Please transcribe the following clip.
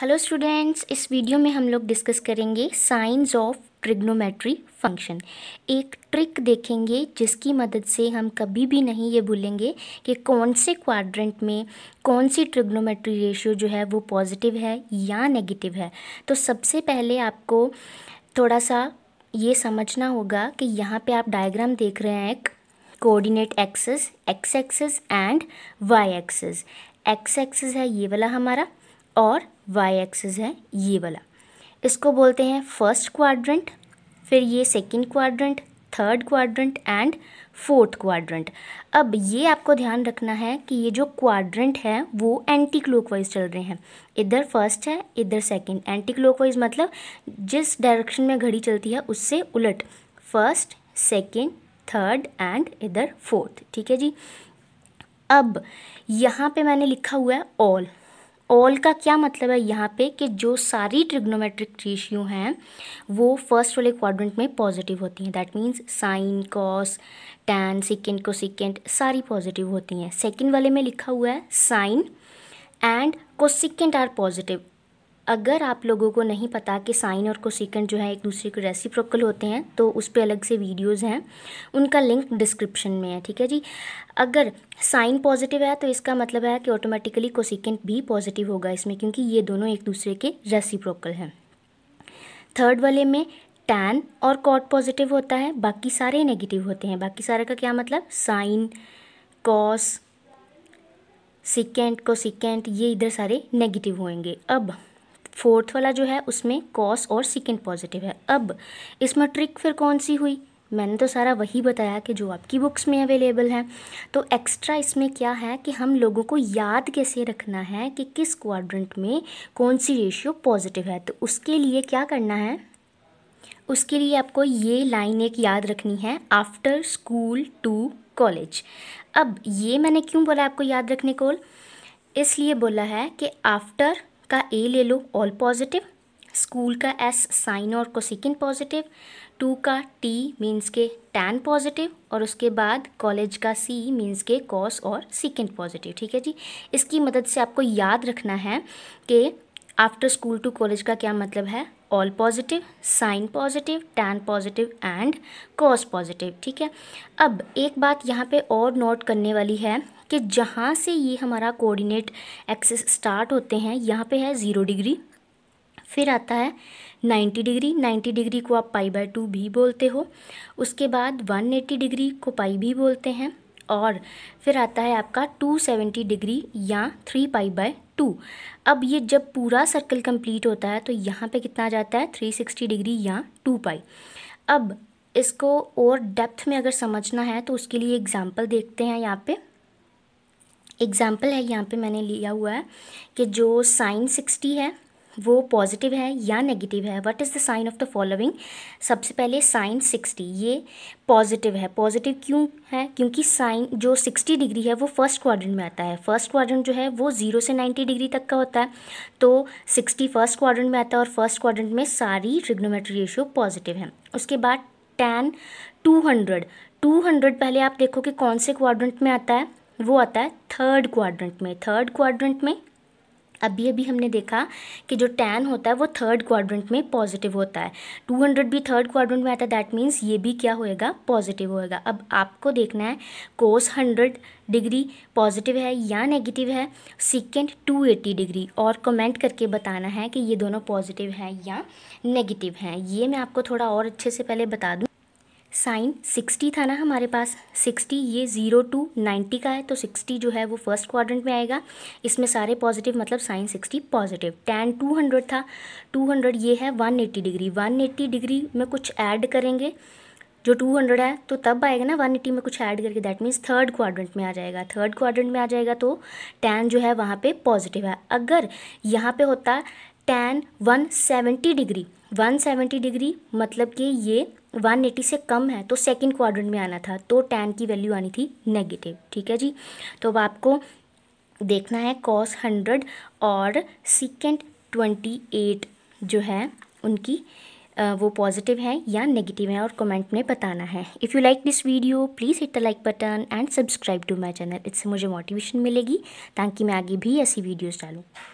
hello students इस video में हम लोग डिस्कस करेंगे साइंस ऑफ ट्रिग्नोमेट्री फंक्शन एक ट्रिक देखेंगे जिसकी मदद से हम कभी भी नहीं ये भूलेंगे कि कौन से क्वाड्रेंट में कौन सी ट्रिग्नोमेट्री रेशियो जो है वो पॉजिटिव है या नेगेटिव है तो सबसे पहले आपको थोड़ा सा ये समझना होगा कि यहाँ पर आप डायग्राम देख रहे हैं एक coordinate axis X axis and Y axis X axis है ये वाला हमारा और वाई एक्सिस है ये वाला इसको बोलते हैं फर्स्ट क्वाड्रेंट फिर ये second quadrant third quadrant and fourth quadrant अब ये आपको ध्यान रखना है कि ये जो क्वाड्रेंट है वो एंटी क्लॉकवाइज चल रहे हैं इधर फर्स्ट है इधर सेकंड एंटी क्लॉकवाइज मतलब जिस डायरेक्शन में घड़ी चलती है उससे उलट फर्स्ट सेकंड थर्ड एंड इधर फोर्थ ठीक है जी अब यहाँ पे मैंने लिखा हुआ है ऑल ऑल का क्या मतलब है यहाँ पे कि जो सारी ट्रिग्नोमेट्रिक रेशियो हैं वो फर्स्ट वाले क्वाड्रेंट में पॉजिटिव होती हैं that means sine cos tan secant cosecant सारी पॉजिटिव होती हैं सेकेंड वाले में लिखा हुआ है sine and secant are positive अगर आप लोगों को नहीं पता कि साइन और कोसिकेंट जो है एक दूसरे के रेसिप्रोकल होते हैं तो उस पर अलग से वीडियोज़ हैं उनका लिंक डिस्क्रिप्शन में है ठीक है जी अगर साइन पॉजिटिव है तो इसका मतलब है कि ऑटोमेटिकली कोसिकेंट भी पॉजिटिव होगा इसमें क्योंकि ये दोनों एक दूसरे के रेसिप्रोकल हैं थर्ड वाले में टैन और कॉट पॉजिटिव होता है बाकी सारे नेगेटिव होते हैं बाकी सारे का क्या मतलब sine cos secant cosecant ये इधर सारे नेगेटिव होंगे अब फोर्थ वाला जो है उसमें कॉस और सिकेंड पॉजिटिव है अब इसमें ट्रिक फिर कौन सी हुई मैंने तो सारा वही बताया कि जो आपकी बुक्स में अवेलेबल है तो एक्स्ट्रा इसमें क्या है कि हम लोगों को याद कैसे रखना है कि किस क्वाड्रेंट में कौन सी रेशियो पॉजिटिव है तो उसके लिए क्या करना है उसके लिए आपको ये लाइन एक याद रखनी है आफ्टर स्कूल टू कॉलेज अब ये मैंने क्यों बोला आपको याद रखने को इसलिए बोला है कि आफ्टर का ए ले लो ऑल पॉजिटिव स्कूल का एस साइन और कोसिकिन पॉजिटिव टू का टी मीन्स के टैन पॉजिटिव और उसके बाद कॉलेज का सी मीन्स के कॉस और सिकेंड पॉजिटिव ठीक है जी इसकी मदद से आपको याद रखना है कि आफ्टर स्कूल टू कॉलेज का क्या मतलब है all positive sine positive tan positive and cos positive ठीक है अब एक बात यहाँ पे और नोट करने वाली है कि जहाँ से ये हमारा कोऑर्डिनेट एक्सेस स्टार्ट होते हैं यहाँ पे है ज़ीरो डिग्री फिर आता है नाइन्टी डिग्री नाइन्टी डिग्री को आप पाई बाय टू भी बोलते हो उसके बाद वन एटी डिग्री को पाई भी बोलते हैं और फिर आता है आपका टू सेवेंटी डिग्री या थ्री पाई बाय टू अब ये जब पूरा सर्कल कंप्लीट होता है तो यहाँ पे कितना आ जाता है थ्री सिक्सटी डिग्री या टू पाई अब इसको और डेप्थ में अगर समझना है तो उसके लिए एग्ज़ाम्पल देखते हैं यहाँ पे एग्ज़ाम्पल है यहाँ पे मैंने लिया हुआ है कि जो साइन सिक्सटी है वो पॉजिटिव है या नेगेटिव है what is the sine of the following सबसे पहले साइन सिक्सटी ये पॉजिटिव है पॉजिटिव क्यों है क्योंकि साइन जो सिक्सटी डिग्री है वो फर्स्ट क्वाड्रेंट में आता है फर्स्ट क्वाड्रेंट जो है वो जीरो से नाइन्टी डिग्री तक का होता है तो सिक्सटी फर्स्ट क्वाड्रेंट में आता है और फर्स्ट क्वाड्रेंट में सारी ट्रिग्नोमेट्री रेशियो पॉजिटिव है उसके बाद tan two hundred two hundred पहले आप देखो कि कौन से क्वाड्रेंट में आता है वो आता है थर्ड क्वाड्रेंट में थर्ड क्वाड्रेंट में अभी अभी हमने देखा कि जो टैन होता है वो थर्ड क्वाड्रेंट में पॉजिटिव होता है टू हंड्रेड भी थर्ड क्वाड्रेंट में आता है दैट मीन्स ये भी क्या होएगा पॉजिटिव होएगा अब आपको देखना है कोस हंड्रेड डिग्री पॉजिटिव है या नेगेटिव है सिकेंड टू एटी डिग्री और कमेंट करके बताना है कि ये दोनों पॉजिटिव हैं या नेगेटिव हैं ये मैं आपको थोड़ा और अच्छे से पहले बता दूँ साइन सिक्सटी था ना हमारे पास सिक्सटी ये ज़ीरो टू नाइन्टी का है तो सिक्सटी जो है वो फर्स्ट क्वाड्रेंट में आएगा इसमें सारे पॉजिटिव मतलब sine sixty positive tan two hundred था टू हंड्रेड ये है one eighty degree one eighty degree में कुछ ऐड करेंगे जो टू हंड्रेड है तो तब आएगा ना वन एटी में कुछ ऐड करके दैट मीन्स थर्ड क्वाड्रेंट में आ जाएगा थर्ड क्वाड्रेंट में आ जाएगा तो टेन जो है वहाँ पर पॉजिटिव है अगर यहाँ पर होता tan one seventy degree 170 degree मतलब कि ये 180 से कम है तो सेकेंड क्वाड्रेंट में आना था तो टेन की वैल्यू आनी थी नेगेटिव ठीक है जी तो अब आपको देखना है कॉस हंड्रेड और सिकेंड ट्वेंटी एट जो है उनकी वो पॉजिटिव है या नेगेटिव है और कमेंट में बताना है if you like this video please hit the like button and subscribe to my channel इससे मुझे मोटिवेशन मिलेगी ताकि मैं आगे भी ऐसी वीडियोस डालूँ